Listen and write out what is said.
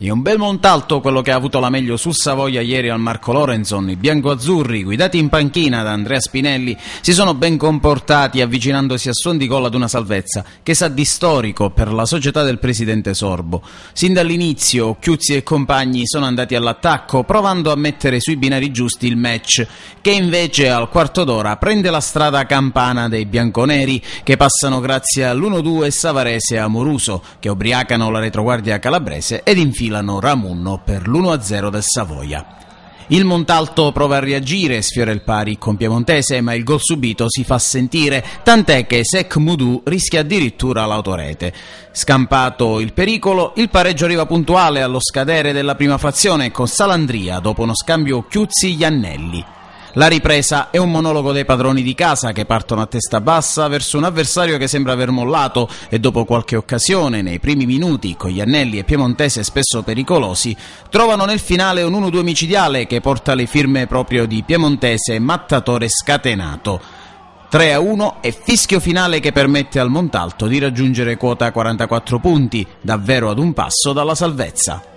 E un bel montalto quello che ha avuto la meglio su Savoia ieri al Marco Lorenzon, i biancoazzurri, guidati in panchina da Andrea Spinelli, si sono ben comportati avvicinandosi a suon di gol ad una salvezza che sa di storico per la società del presidente Sorbo. Sin dall'inizio Chiuzzi e compagni sono andati all'attacco provando a mettere sui binari giusti il match, che invece al quarto d'ora prende la strada campana dei bianconeri che passano grazie all'1-2 Savarese a Moruso, che ubriacano la retroguardia calabrese ed infine Milano Ramunno per l'1-0 del Savoia. Il Montalto prova a reagire, sfiora il pari con Piemontese, ma il gol subito si fa sentire, tant'è che Sek Mudu rischia addirittura l'autorete. Scampato il pericolo, il pareggio arriva puntuale allo scadere della prima frazione con Salandria dopo uno scambio Chiuzzi-Iannelli. La ripresa è un monologo dei padroni di casa che partono a testa bassa verso un avversario che sembra aver mollato e dopo qualche occasione, nei primi minuti, con gli Coglianelli e Piemontese spesso pericolosi, trovano nel finale un 1-2 micidiale che porta le firme proprio di Piemontese Mattatore Scatenato. 3 a 1 e fischio finale che permette al Montalto di raggiungere quota 44 punti, davvero ad un passo dalla salvezza.